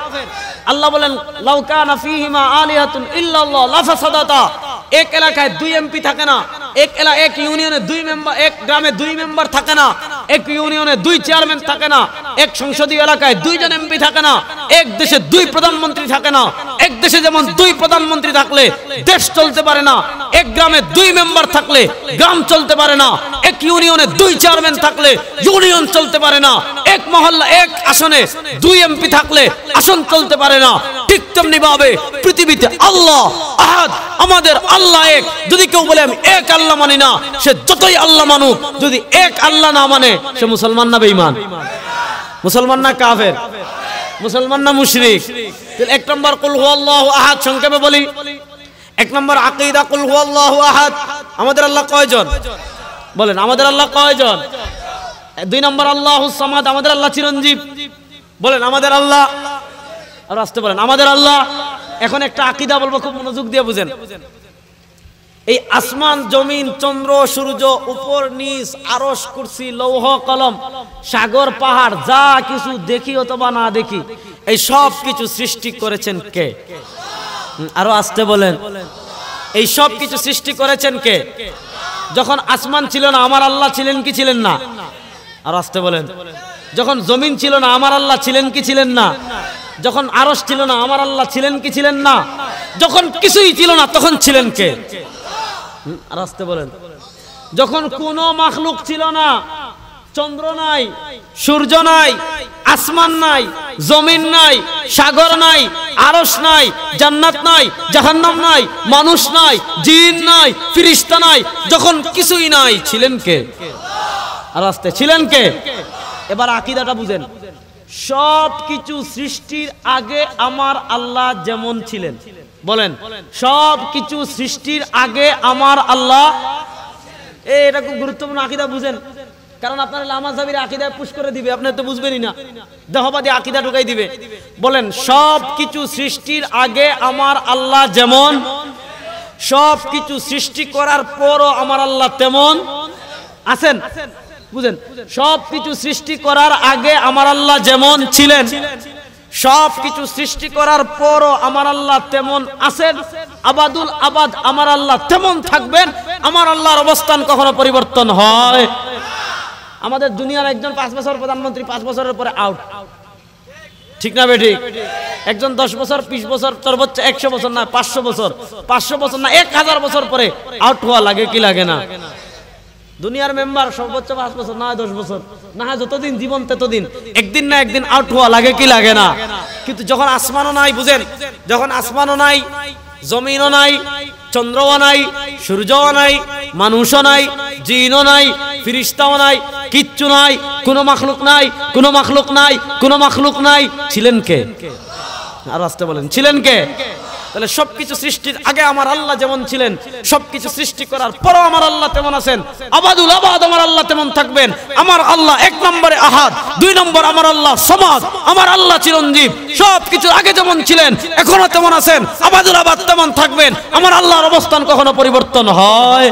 আল্লাহ বলেন লাউকানা ফিহিমা আলিহাতুন ইল্লাল্লাহ লাফাসাদাতা এক এলাকায় দুই এমপি থাকে না এক এলা এক ইউনিয়নে দুই মেম্বার এক গ্রামে দুই মেম্বার থাকে না এক ইউনিয়নে দুই চেয়ারম্যান থাকে না এক সংসদীয় এলাকায় দুইজন এমপি থাকে না এক দেশে দুই প্রধানমন্ত্রী থাকে না এক দেশে যেমন দুই প্রধানমন্ত্রী থাকলে দেশ চলতে পারে না এক গ্রামে দুই মেম্বার থাকলে গ্রাম চলতে পারে না এক ইউনিয়নে দুই চেয়ারম্যান থাকলে ইউনিয়ন চলতে পারে না এক মহল্লা এক আসনে দুই এমপি থাকলে আসন চলতে পারে না ঠিক তেমনি ভাবে পৃথিবীতে আল্লাহ আহাদ আমাদের আল্লাহ এক যদি কেউ বলে আমি এক আল্লাহ মানি না সে যতই আল্লাহ মানুক যদি এক আল্লাহ না মানে সে মুসলমান না বেঈমান মুসলমান না কাফের মুসলমান না মুশরিক এক নম্বর কুলহল্লাহ আহাদ সংক্ষেপে বলি এক নম্বর আকিদা কুলহল্লাহ আহাদ আমাদের আল্লাহ কয়জন বলেন আমাদের আল্লাহ কয়জন দুই নম্বর আল্লাহ সামাদ আমাদের আল্লাহ চিরঞ্জীব বলেন আমাদের আল্লাহ আর আসতে বলেন আমাদের আল্লাহ এখন একটা আকিদা বলবো খুব মনোযোগ দিয়ে বুঝেন এই আসমান জমিন চন্দ্র সূর্য উপর নিচ আরস কুর্সি লৌহ কলম সাগর পাহাড় যা কিছু দেখি অথবা না দেখি এই সব কিছু সৃষ্টি করেছেন কে আরো আসতে বলেন এই সব কিছু সৃষ্টি করেছেন কে যখন আসমান ছিল না আমার আল্লাহ ছিলেন কি ছিলেন না আর আসতে বলেন যখন জমিন ছিল না আমার আল্লাহ ছিলেন কি ছিলেন না যখন আরস ছিল না আমার আল্লাহ ছিলেন কি ছিলেন না যখন কিছুই ছিল না তখন ছিলেন কে আর আসতে বলেন যখন কোন মাখলুক ছিল না চন্দ্র নাই সূর্য নাই আসমান নাই জমিন নাই সাগর নাই আরস নাই জান্নাত নাই জাহান্নাম নাই মানুষ নাই জিন নাই ফিরিস্তা নাই যখন কিছুই নাই ছিলেন কে আর আসতে ছিলেন কে এবার আকিদাটা বুঝেন সব কিছু সৃষ্টির আগে আমার আল্লাহ যেমন ছিলেন বলেন সব কিছু সৃষ্টির আগে আমার আল্লাহ এটা খুব গুরুত্বপূর্ণ আকিদা বুঝেন কারণ আপনার লামা সাবির আকিদায় পুশ করে দিবে আপনি তো বুঝবেনই না দেহবাদী আকিদা ঢুকাই দিবে বলেন সব কিছু সৃষ্টির আগে আমার আল্লাহ যেমন সব কিছু সৃষ্টি করার পরও আমার আল্লাহ তেমন আছেন বুঝেন সব কিছু সৃষ্টি করার আগে আমার আল্লাহ যেমন ছিলেন সব কিছু সৃষ্টি করার পরও আমার আল্লাহ তেমন আছেন আবাদুল আবাদ আমার আল্লাহ তেমন থাকবেন আমার আল্লাহর অবস্থান কখনো পরিবর্তন হয় আমাদের দুনিয়ার একজন পাঁচ বছর প্রধানমন্ত্রী পাঁচ বছরের পরে আউট ঠিক না বেঠি একজন দশ বছর বিশ বছর সর্বোচ্চ একশো বছর না পাঁচশো বছর পাঁচশো বছর না এক হাজার বছর পরে আউট হওয়া লাগে কি লাগে না দুনিয়ার মেম্বার সর্বোচ্চ পাঁচ বছর না দশ বছর না হয় যতদিন জীবন ততদিন একদিন না একদিন আউট হওয়া লাগে কি লাগে না কিন্তু যখন আসমানও নাই বুঝেন যখন আসমানও নাই জমিনও নাই চন্দ্রও নাই সূর্যও নাই মানুষও নাই জিনও নাই ফিরিস্তাও নাই কিচ্ছু নাই কোনো মাখলুক নাই কোনো মাখলুক নাই কোনো মাখলুক নাই ছিলেন কে আর আসতে বলেন ছিলেন কে তাহলে সবকিছু সৃষ্টির আগে আমার আল্লাহ যেমন ছিলেন সবকিছু সৃষ্টি করার পরও আমার আল্লাহ তেমন আছেন আবাদুল আবাদ আমার আল্লাহ তেমন থাকবেন আমার আল্লাহ এক নম্বরে আহাদ দুই নম্বর আমার আল্লাহ সমাজ আমার আল্লাহ চিরঞ্জীব সবকিছু আগে যেমন ছিলেন এখনো তেমন আছেন আবাদুল আবাদ তেমন থাকবেন আমার আল্লাহর অবস্থান কখনো পরিবর্তন হয়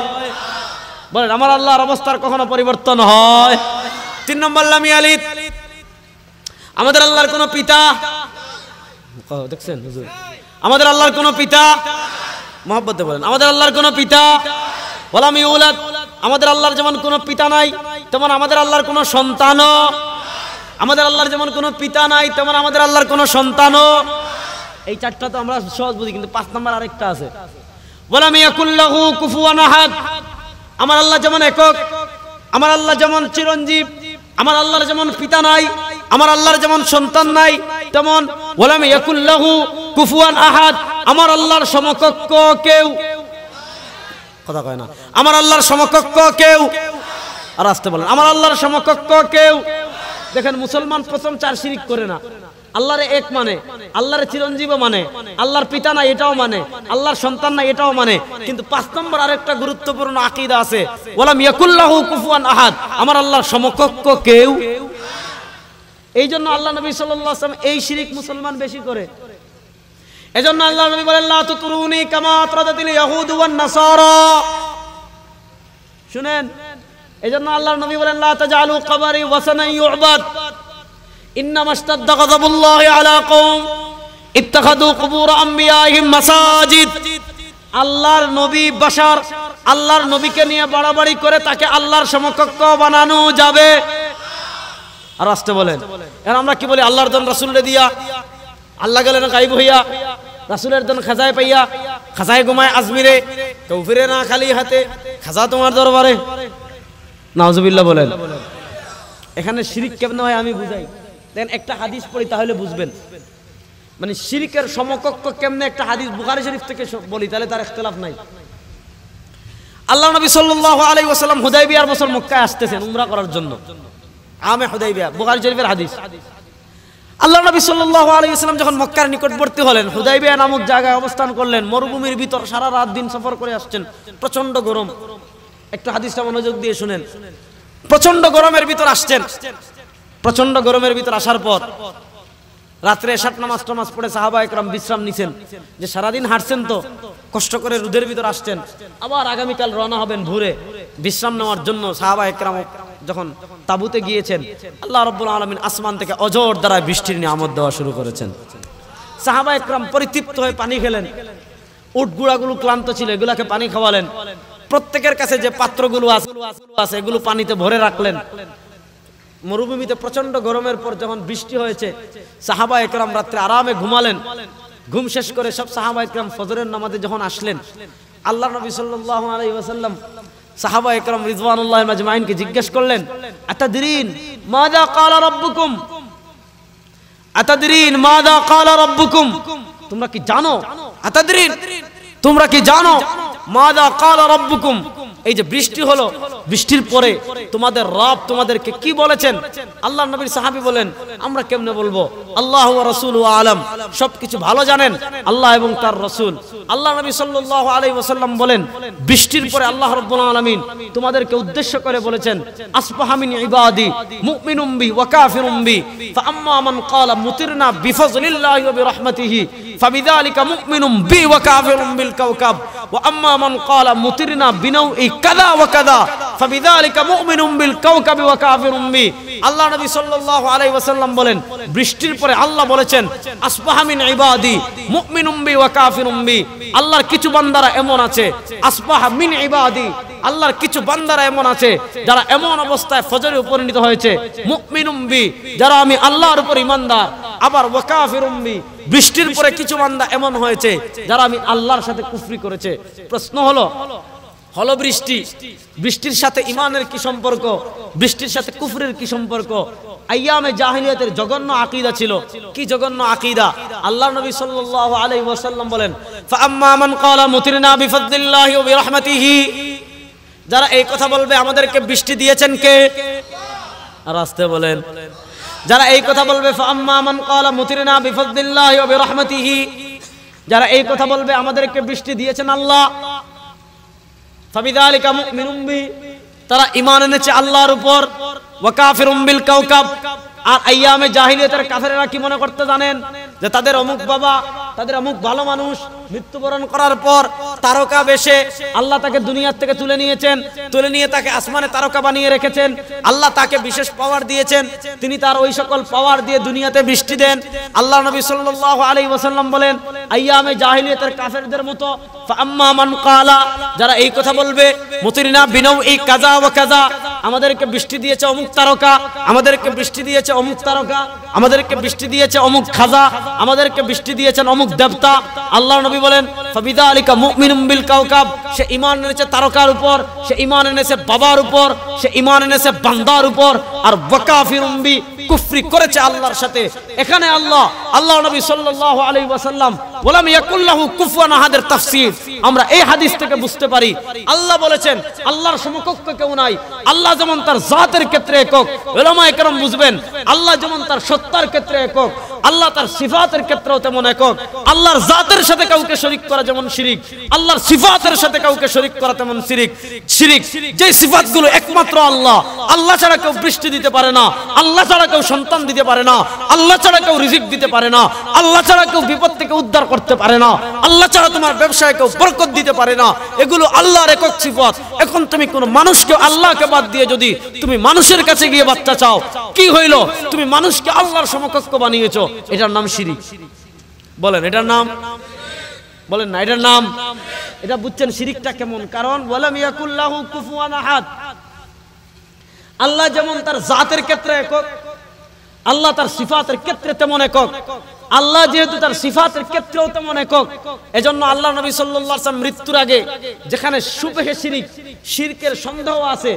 বলেন আমার আল্লাহর অবস্থার কখনো পরিবর্তন হয় তিন নম্বর লামি আলী আমাদের আল্লাহর কোনো পিতা দেখছেন হুজুর আমাদের আল্লাহর কোনো পিতা মোহাম্মদ বলেন আমাদের আল্লাহর কোনো পিতা বলামি উলাদ আমাদের আল্লাহর যেমন কোনো পিতা নাই তেমন আমাদের আল্লাহর কোনো সন্তানও আমাদের আল্লাহর যেমন কোনো পিতা নাই তেমন আমাদের আল্লাহর কোনো সন্তানও এই চারটা তো আমরা সহজ বুঝি কিন্তু পাঁচ নম্বর আরেকটা আছে বলামি একুল্লাহু কুফুয়ান আহাদ আমার আল্লাহ যেমন একক আমার আল্লাহ যেমন চিরঞ্জীব আমার আল্লাহর যেমন পিতা নাই আমার আল্লাহর যেমন সন্তান নাই তেমন ওলাম ইয়াকুল্লাহু কুফুয়ান আহাদ আমার আল্লাহর সমকক্ষ কেউ কথা কয় না আমার আল্লাহর সমকক্ষ কেউ আর আসতে বলেন আমার আল্লাহর সমকক্ষ কেউ দেখেন মুসলমান প্রথম চার শিরিক করে না আল্লাহরে এক মানে আল্লাহরে চিরঞ্জীব মানে আল্লাহর পিতা না এটাও মানে আল্লাহর সন্তান না এটাও মানে কিন্তু পাঁচ নম্বর আরেকটা গুরুত্বপূর্ণ আকিদা আছে ওলাম ইয়াকুল্লাহু কুফুয়ান আহাদ আমার আল্লাহর সমকক্ষ কেউ এই জন্য আল্লাহ নবী সাল্লাম এই শিরিক মুসলমান বেশি করে এই জন্য আল্লাহ নবী বলেন শুনেন এই জন্য আল্লাহ নবী বলেন লা তাজালু ওয়াসানাই ইউবাদ আল্লাহর নবীকে নিয়ে বাড়াবাড়ি করে তাকে আল্লাহর সমকক্ষ বানানো যাবে আর আসতে বলেন এখন আমরা কি বলি আল্লাহর দন রাসুলরে দিয়া আল্লাহ গেলেন গাইব হইয়া রাসুলের দন খাজায় পাইয়া খাজায় ঘুমায় আজমিরে ফিরে না খালি হাতে খাজা তোমার দরবারে নাওজবিল্লা বলেন এখানে শিরিক কেমন হয় আমি বুঝাই দেখেন একটা হাদিস পড়ি তাহলে বুঝবেন মানে শিরিকের সমকক্ষ কেমনে একটা হাদিস বুখারি শরীফ থেকে বলি তাহলে তার ইখতলাফ নাই আল্লাহ নবী আলাই ওসালাম হুদাই বিয়ার বছর মক্কায় আসতেছেন উমরা করার জন্য আমে হুদাইবিয়া বুখারী শরীফের হাদিস আল্লাহ নবী সাল্লাল্লাহু আলাইহি সাল্লাম যখন মক্কার নিকটবর্তী হলেন হুদাইবিয়া নামক জায়গায় অবস্থান করলেন মরুভূমির ভিতর সারা রাত দিন সফর করে আসছেন প্রচন্ড গরম একটু হাদিসটা মনোযোগ দিয়ে শুনেন প্রচন্ড গরমের ভিতর আসছেন প্রচন্ড গরমের ভিতর আসার পর রাত্রে এসার নামাজ টামাজ পড়ে সাহাবা একরাম বিশ্রাম নিছেন যে সারাদিন হাঁটছেন তো কষ্ট করে রুদের ভিতর আসছেন আবার আগামীকাল রওনা হবেন ভোরে বিশ্রাম নেওয়ার জন্য সাহাবা একরাম যখন তাবুতে গিয়েছেন আল্লাহ রব্বুল আলমিন আসমান থেকে অজর দ্বারা বৃষ্টির নিয়ামত দেওয়া শুরু করেছেন সাহাবা একরাম পরিতৃপ্ত হয়ে পানি খেলেন উটগুড়াগুলো ক্লান্ত ছিল এগুলাকে পানি খাওয়ালেন প্রত্যেকের কাছে যে পাত্রগুলো আছে এগুলো পানিতে ভরে রাখলেন মরুভূমিতে প্রচন্ড গরমের পর যখন বৃষ্টি হয়েছে সাহাবা একরাম রাত্রে আরামে ঘুমালেন ঘুম শেষ করে সব সাহাবা একরাম ফজরের নামাজে যখন আসলেন আল্লাহ নবী সাল্লাহ আলাই সাহাবা একরম রিজওয়ানুল্লাহ মাজমাইনকে জিজ্ঞেস করলেন আতাদরিন মাদা কালা রব্বুকুম আতাদরিন মাদা কালা রব্বুকুম তোমরা কি জানো আতাদরিন তোমরা কি জানো মাদা কালা রব্বুকুম এই যে বৃষ্টি হলো বৃষ্টির পরে তোমাদের রব তোমাদেরকে কি বলেছেন আল্লাহ নবীর সাহাবি বলেন আমরা কেমনে বলবো আল্লাহ রসুল ও আলম সবকিছু ভালো জানেন আল্লাহ এবং তার রসুল আল্লাহ নবী সাল্লাহ আলী ওসাল্লাম বলেন বৃষ্টির পরে আল্লাহ রব্বুল আলমিন তোমাদেরকে উদ্দেশ্য করে বলেছেন আসবাহামিন ইবাদি মুমিন উম্বি ওয়াকাফির উম্বি فأما من قال مطرنا بفضل الله وبرحمته فبذلك مؤمن بي وكافر بالكوكب وأما من قال مطرنا بنوء كذا وكذا মুমিনুম বিল কাওকাবি ওয়া কাফিরুম বি আল্লাহ নবী সাল্লাল্লাহু আলাইহি ওয়াসাল্লাম বলেন বৃষ্টির পরে আল্লাহ বলেছেন আসবাহা মিন ইবাদি মুমিনুম বি ওয়া কাফিরুম বি আল্লাহর কিছু বান্দারা এমন আছে আসবাহা মিন ইবাদি আল্লাহর কিছু বান্দারা এমন আছে যারা এমন অবস্থায় ফজরে উপনীত হয়েছে মুমিনুম বি যারা আমি আল্লাহর উপর ইমানদার আবার ওয়া কাফিরুম বি বৃষ্টির পরে কিছু বান্দা এমন হয়েছে যারা আমি আল্লাহর সাথে কুফরি করেছে প্রশ্ন হলো হলো বৃষ্টি বৃষ্টির সাথে ইমানের কি সম্পর্ক বৃষ্টির সাথে কুফরের কি সম্পর্ক আয়ামে জাহিলিয়াতের জঘন্য আকিদা ছিল কি জঘন্য আকিদা আল্লাহ নবী সাল্লাল্লাহু আলাইহি ওয়াসাল্লাম বলেন আম্মা মান ক্বালা মুতিরনা বিফadlillahi ওয়া বিরহমাতিহি যারা এই কথা বলবে আমাদেরকে বৃষ্টি দিয়েছেন কে আর আস্তে বলেন যারা এই কথা বলবে আম্মা মান ক্বালা মুতিরনা বিফadlillahi ওয়া বিরহমাতিহি যারা এই কথা বলবে আমাদেরকে বৃষ্টি দিয়েছেন আল্লাহ ফাবিদালিকা মুমিনুম তারা ইমান এনেছে আল্লাহর উপর ওয়া কাফিরুম বিল কাওকাব আর আইয়ামে জাহিলিয়াতের কাফেরেরা কি মনে করতে জানেন যে তাদের অমুক বাবা তাদের অমুক ভালো মানুষ মৃত্যুবরণ করার পর তারকা বেশে আল্লাহ তাকে দুনিয়ার থেকে তুলে নিয়েছেন তুলে নিয়ে তাকে আসমানে তারকা বানিয়ে রেখেছেন আল্লাহ তাকে বিশেষ পাওয়ার দিয়েছেন তিনি তার ওই সকল পাওয়ার দিয়ে দুনিয়াতে বৃষ্টি দেন আল্লাহ নবী সাল আলাইহি ওসাল্লাম বলেন আইয়ামে জাহিলিয়াতের কাফেরদের মতো যারা এই কথা বলবে মুতিরিনা বিনম এই কাজা ও কাজা আমাদেরকে বৃষ্টি দিয়েছে অমুক তারকা আমাদেরকে বৃষ্টি দিয়েছে অমুক তারকা আমাদেরকে বৃষ্টি দিয়েছে অমুক খাজা আমাদেরকে বৃষ্টি দিয়েছেন অমুক দেবতা আল্লাহ নবী বলেন ফবিদা আলিকা মুমিনুম বিল কাউকাব সে ইমান এনেছে তারকার উপর সে ইমান এনেছে বাবার উপর সে ইমান এনেছে বান্দার উপর আর বকাফিরুম্বি কুফরি করেছে আল্লাহর সাথে এখানে আল্লাহ আল্লাহ নবী সাল্লাল্লাহু আলাইহি ওয়াসাল্লাম ওলাম ইয়াকুল্লাহু কুফওয়ান আহাদের তাফসীর আমরা এই হাদিস থেকে বুঝতে পারি আল্লাহ বলেছেন আল্লাহর সমকক্ষ কেউ নাই আল্লাহ যেমন তার জাতের ক্ষেত্রে একক উলামায়ে কেরাম বুঝবেন আল্লাহ যেমন তার সত্তার ক্ষেত্রে একক আল্লাহ তার সিফাতের ক্ষেত্রেও তেমন একক আল্লাহর জাতের সাথে কাউকে শরিক করা যেমন শিরিক আল্লাহর সিফাতের সাথে কাউকে শরিক করা তেমন শিরিক শিরিক যে সিফাতগুলো একমাত্র আল্লাহ আল্লাহ ছাড়া কেউ বৃষ্টি দিতে পারে না আল্লাহ ছাড়া কেউ সন্তান দিতে পারে না আল্লাহ ছাড়া কেউ রিজিক দিতে পারে না আল্লাহ ছাড়া কেউ বিপদ থেকে উদ্ধার করতে পারে না আল্লাহ ছাড়া তোমার ব্যবসায় কেউ বরকত দিতে পারে না এগুলো আল্লাহর একক সিপথ এখন তুমি কোন মানুষকে আল্লাহকে বাদ দিয়ে যদি তুমি মানুষের কাছে গিয়ে বাচ্চা চাও কি হইল তুমি মানুষকে আল্লাহর সমকক্ষ বানিয়েছ এটার নাম সিরি বলেন এটার নাম বলেন না এটার নাম এটা বুঝছেন সিরিকটা কেমন কারণ ওয়ালাম ইয়াকুল্লাহু কুফুয়ান আহাদ আল্লাহ যেমন তার জাতের ক্ষেত্রে একক আল্লাহ তার সিফাতের ক্ষেত্রে তেমন একক আল্লাহ যেহেতু তার সিফাতের ক্ষেত্রেও তেমন একক এজন্য আল্লাহ নবী সাল্লাম মৃত্যুর আগে যেখানে সুপেহে শিরিক শিরকের সন্দেহ আছে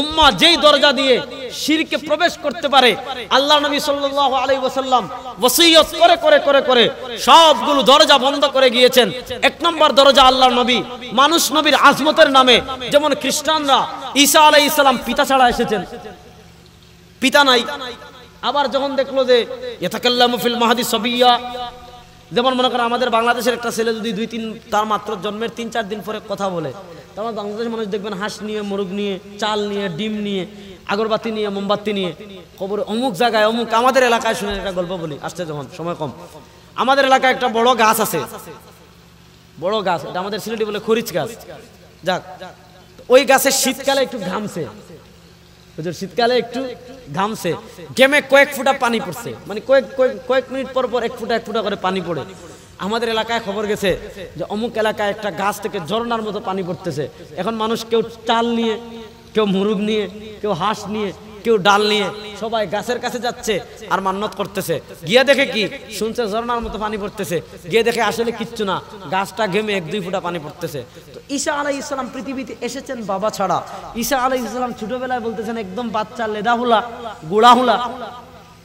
উম্মা যেই দরজা দিয়ে শিরকে প্রবেশ করতে পারে আল্লাহ নবী সাল্লাহ আলী ওসাল্লাম ওসৈয়ত করে করে করে করে সবগুলো দরজা বন্ধ করে গিয়েছেন এক নম্বর দরজা আল্লাহ নবী মানুষ নবীর আজমতের নামে যেমন খ্রিস্টানরা ঈসা আলাই ইসলাম পিতা ছাড়া এসেছেন পিতা নাই আবার যখন দেখলো যে ইয়াতাকাল্লামু মুফিল মাহাদি সবিয়া যেমন মনে করেন আমাদের বাংলাদেশের একটা ছেলে যদি দুই তিন তার মাত্র জন্মের তিন চার দিন পরে কথা বলে তখন বাংলাদেশের মানুষ দেখবেন হাঁস নিয়ে মুরগ নিয়ে চাল নিয়ে ডিম নিয়ে আগরবাতি নিয়ে মোমবাতি নিয়ে কবর অমুক জায়গায় অমুক আমাদের এলাকায় শুনে একটা গল্প বলি আসছে যখন সময় কম আমাদের এলাকায় একটা বড় গাছ আছে বড় গাছ এটা আমাদের সিলেটি বলে খরিচ গাছ যাক ওই গাছের শীতকালে একটু ঘামছে শীতকালে একটু ঘামছে গেমে কয়েক ফুটা পানি পড়ছে মানে কয়েক কয়েক কয়েক মিনিট পর পর এক ফুটা এক ফুটা করে পানি পড়ে আমাদের এলাকায় খবর গেছে যে অমুক এলাকায় একটা গাছ থেকে ঝর্নার মতো পানি পড়তেছে এখন মানুষ কেউ চাল নিয়ে কেউ মুরুগ নিয়ে কেউ হাঁস নিয়ে কেউ ডাল নিয়ে সবাই গাছের কাছে যাচ্ছে আর মান্নত করতেছে গিয়ে দেখে কি শুনছে ঝর্ণার মতো পানি পড়তেছে গিয়ে দেখে আসলে কিচ্ছু না গাছটা ঘেমে এক দুই ফুটা পানি পড়তেছে তো ঈশা আলাই ইসলাম পৃথিবীতে এসেছেন বাবা ছাড়া ঈশা আলাই ইসলাম ছোটবেলায় বলতেছেন একদম বাচ্চা লেদাহুলা গুড়াহুলা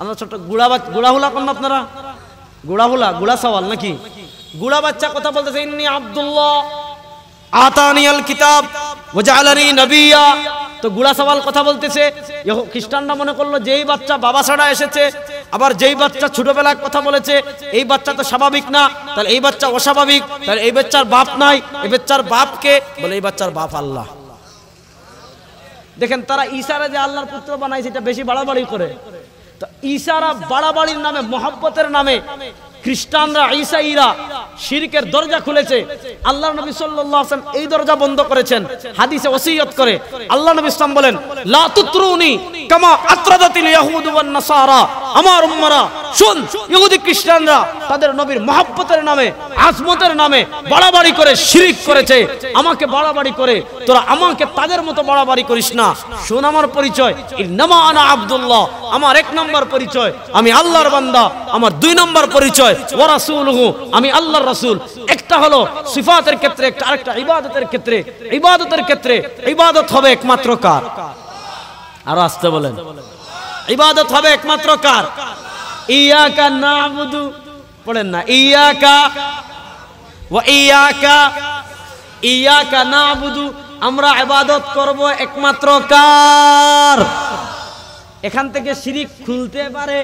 আমরা ছোট গুড়া গুড়াহুলা কন আপনারা গুড়াহুলা গুড়া সওয়াল নাকি গুড়া বাচ্চা কথা বলতেছে ইন্নি আব্দুল্লাহ আতানিয়াল কিতাব ওয়া নবিয়া তো গুড়া সওয়াল কথা বলতেছে খ্রিস্টানরা মনে করলো যেই বাচ্চা বাবা ছাড়া এসেছে আবার যেই বাচ্চা ছোটবেলার কথা বলেছে এই বাচ্চা তো স্বাভাবিক না তাহলে এই বাচ্চা অস্বাভাবিক তাহলে এই বাচ্চার বাপ নাই এই বাচ্চার বাপকে বলে এই বাচ্চার বাপ আল্লাহ দেখেন তারা ইশারা যে আল্লাহর পুত্র বানাইছে এটা বেশি বাড়াবাড়ি করে তো ইসারা বাড়াবাড়ির নামে মহাব্বতের নামে খ্রিস্টানরা ঈসাইরা শিরকের দরজা খুলেছে আল্লাহ নবী সাল্লাল্লাহু আলাইহি সাল্লাম এই দরজা বন্ধ করেছেন হাদিসে ওসিয়ত করে আল্লাহ নবী সাল্লাম বলেন লা তুতরুনি কামা আত্রাদাতিল ইয়াহুদ ওয়ান নাসারা আমার উম্মারা শুন ইহুদি খ্রিস্টানরা তাদের নবীর মহব্বতের নামে আজমতের নামে বাড়াবাড়ি করে শিরিক করেছে আমাকে বাড়াবাড়ি করে তোরা আমাকে তাদের মতো বাড়াবাড়ি করিস না শুন আমার পরিচয় ইন্নামা আনা আব্দুল্লাহ আমার এক নম্বর পরিচয় আমি আল্লাহর বান্দা আমার দুই নম্বর পরিচয় পরিচয় আমি আল্লাহর একটা হলো সিফাতের ক্ষেত্রে আরেকটা ইবাদতের ক্ষেত্রে ইবাদতের ক্ষেত্রে ইবাদত হবে একমাত্র কার আর আসতে বলেন ইবাদত হবে একমাত্র কার ইয়াকা না ইয়াকা ইয়াকা ইয়াকা আমরা ইবাদত করব একমাত্র কার এখান থেকে শিরিক খুলতে পারে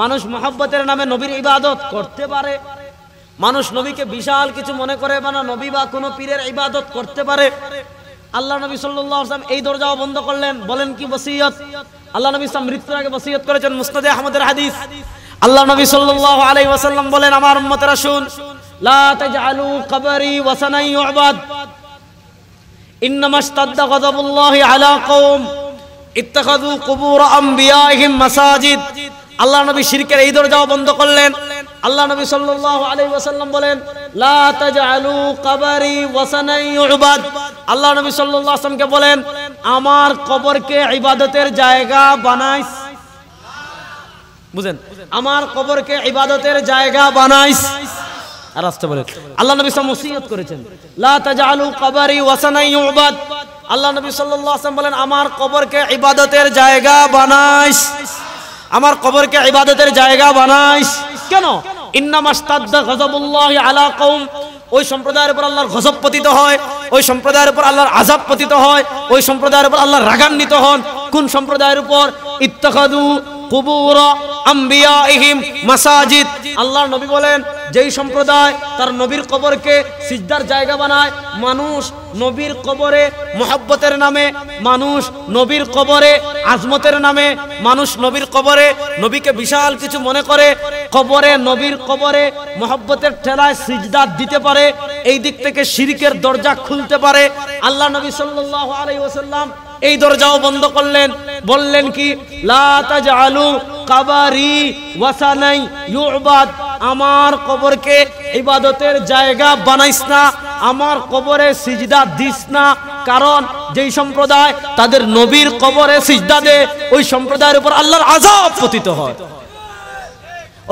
মানুষ মহাব্বতের নামে নবীর ইবাদত করতে পারে মানুষ নবীকে বিশাল কিছু মনে করে বা মানে না নবী বা কোনো পীরের ইবাদত করতে পারে আল্লাহ নবী সাল্লাম এই দরজাও বন্ধ করলেন বলেন কি বসিয়ত আল্লাহ নবী ইসলাম মৃত্যুর আগে বসিয়ত করেছেন মুস্তাদে আহমদের হাদিস আল্লাহ নবী সাল্লাহ আলাই ওয়াসাল্লাম বলেন আমার উম্মতেরা শুন লা তাজআলু কবরি ওয়াসানাই ইউবাদ ইন্নামা আলা কওম ইত্তাখাযু কুবুর আমবিয়াইহিম মাসাজিদ আল্লাহ নবী শিরকের এই দরজাও বন্ধ করলেন আল্লাহ নবী সাল্লাল্লাহু আলাইহি ওয়াসাল্লাম বলেন লা তাজালু কবরি ওয়াসানাই ইউবাদ আল্লাহ নবী সাল্লাল্লাহু আলাইহি ওয়াসাল্লামকে বলেন আমার কবরকে ইবাদতের জায়গা বানাইস বুঝেন আমার কবরকে ইবাদতের জায়গা বানাইস আর আস্তে বলেন আল্লাহ নবী সাল্লাল্লাহু আলাইহি ওয়াসাল্লাম করেছেন লা তাজালু কবরি ওয়াসানাই ইউবাদ আল্লাহ নবী সাল্লাল্লাহু আলাইহি ওয়াসাল্লাম বলেন আমার কবরকে ইবাদতের জায়গা বানাইস আমার কবরকে ইবাদতের জায়গা বানাইস কেন আলা কৌম ওই সম্প্রদায়ের উপর আল্লাহর গজব পতিত হয় ওই সম্প্রদায়ের উপর আল্লাহর আজাব পতিত হয় ওই সম্প্রদায়ের উপর আল্লাহর রাগান্বিত হন কোন সম্প্রদায়ের উপর ইত্তাকাদু কুবুর আম্বিয়াইহিম মাসাজিদ আল্লাহর নবী বলেন যেই সম্প্রদায় তার নবীর কবরকে সিজদার জায়গা বানায় মানুষ নবীর কবরে মোহাব্বতের নামে মানুষ নবীর কবরে আজমতের নামে মানুষ নবীর কবরে নবীকে বিশাল কিছু মনে করে কবরে নবীর কবরে মোহাব্বতের ঠেলায় সিজদার দিতে পারে এই দিক থেকে শিরিকের দরজা খুলতে পারে আল্লাহ নবী সাল্লাহ আলাই ওসাল্লাম এই দরজাও বন্ধ করলেন বললেন কি আলু আমার কবরকে ইবাদতের জায়গা বানাইস না আমার কবরে সিজদা দিস না কারণ যেই সম্প্রদায় তাদের নবীর কবরে সিজদা দে ওই সম্প্রদায়ের উপর আল্লাহর আজাব পতিত হয়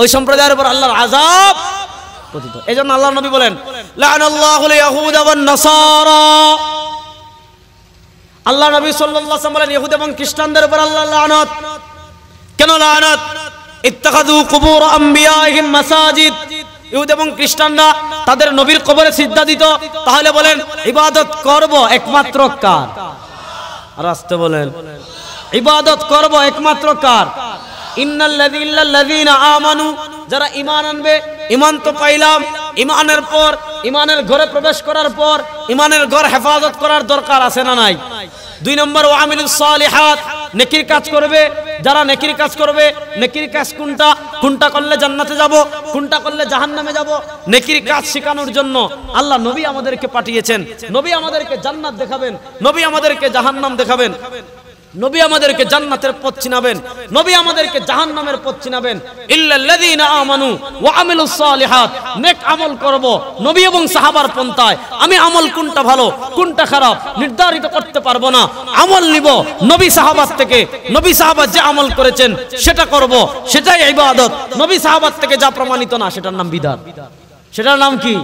ওই সম্প্রদায়ের উপর আল্লাহর আজাব পতিত এই জন্য আল্লাহ নবী বলেন লা আল্লাহ ইয়াহুদ ওয়ান নাসারা আল্লাহ নবী সাল্লাম বলেন ইহুদ এবং খ্রিস্টানদের উপর আল্লাহ লানত কেন লানত ইত্তাখাদু কুবুর আমবিয়াহিম মাসাজিদ ইহুদ এবং খ্রিস্টানরা তাদের নবীর কবরে সিদ্ধা দিত তাহলে বলেন ইবাদত করব একমাত্র কার আস্তে বলেন ইবাদত করব একমাত্র কার আমানু যারা ইমান আনবে ইমান তো পাইলাম ইমানের পর ইমানের ঘরে প্রবেশ করার পর ইমানের ঘর হেফাজত করার দরকার আছে না নাই দুই নম্বর ও আমিনুসালিহাত নেকির কাজ করবে যারা নেকির কাজ করবে নেকির কাজ কোনটা কোনটা করলে জান্নাতে যাব কোনটা করলে জাহান্নামে যাব নেকির কাজ শেখানোর জন্য আল্লাহ নবী আমাদেরকে পাঠিয়েছেন নবী আমাদেরকে জান্নাত দেখাবেন নবী আমাদেরকে জাহান্নাম দেখাবেন নবী আমাদেরকে জান্নাতের পথ চিনাবেন নবী আমাদেরকে জাহান্নামের পথ চিনাবেন ইল্লাল্লাযীনা আমানু ওয়া আমিলুস সালিহাত নেক আমল করব নবী এবং সাহাবার পন্থায় আমি আমল কোনটা ভালো কোনটা খারাপ নির্ধারিত করতে পারবো না আমল নিব নবী সাহাবাত থেকে নবী সাহাবাত যে আমল করেছেন সেটা করব সেটাই ইবাদত নবী সাহাবাত থেকে যা প্রমাণিত না সেটার নাম বিধান সেটার নাম কি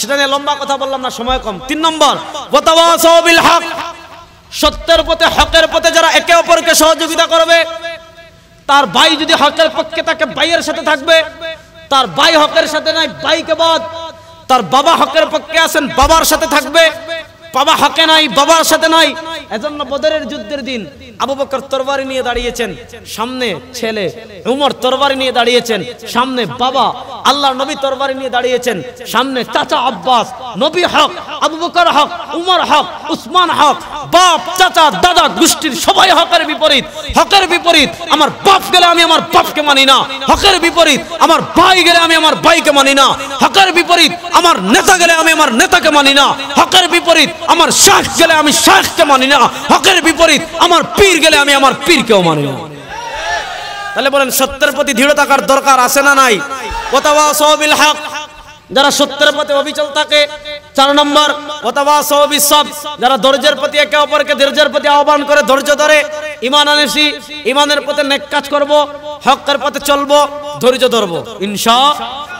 সেটা নিয়ে লম্বা কথা বললাম না সময় কম তিন নম্বর ওয়াতাওয়াসাও বিল হক সত্যের পথে হকের পথে যারা একে অপরকে সহযোগিতা করবে তার ভাই যদি হকের পক্ষে তাকে ভাইয়ের সাথে থাকবে তার ভাই হকের সাথে নাই ভাইকে বাদ তার বাবা হকের পক্ষে আছেন বাবার সাথে থাকবে বাবা হকে নাই বাবার সাথে নাই এজন্য বদরের যুদ্ধের দিন আবু বকর তরবারি নিয়ে দাঁড়িয়েছেন সামনে ছেলে উমর তরবারি নিয়ে দাঁড়িয়েছেন সামনে বাবা আল্লাহ নবী তরবারি নিয়ে দাঁড়িয়েছেন সামনে চাচা আব্বাস নবী হক আবু বকর হক উমর হক উসমান হক বাপ চাচা দাদা গোষ্ঠীর সবাই হকের বিপরীত হকের বিপরীত আমার বাপ গেলে আমি আমার বাপকে মানি না হকের বিপরীত আমার ভাই গেলে আমি আমার ভাইকে মানি না হকের বিপরীত আমার নেতা গেলে আমি আমার নেতাকে মানি না হকের বিপরীত আমার শাহ গেলে আমি শাহকে মানি না না হকের বিপরীত আমার পীর গেলে আমি আমার পীর পীরকেও মানি না তাহলে বলেন সত্যের প্রতি দৃঢ় থাকার দরকার আছে না নাই অথবা সহবিল হক যারা সত্যের প্রতি অবিচল থাকে চার নম্বর অথবা সহবিশ্বাস যারা ধৈর্যের প্রতি একে অপরকে ধৈর্যের প্রতি আহ্বান করে ধৈর্য ধরে ইমান আনেছি ইমানের পথে নেক কাজ করব হকের পথে চলবো ধৈর্য ধরবো ইনশা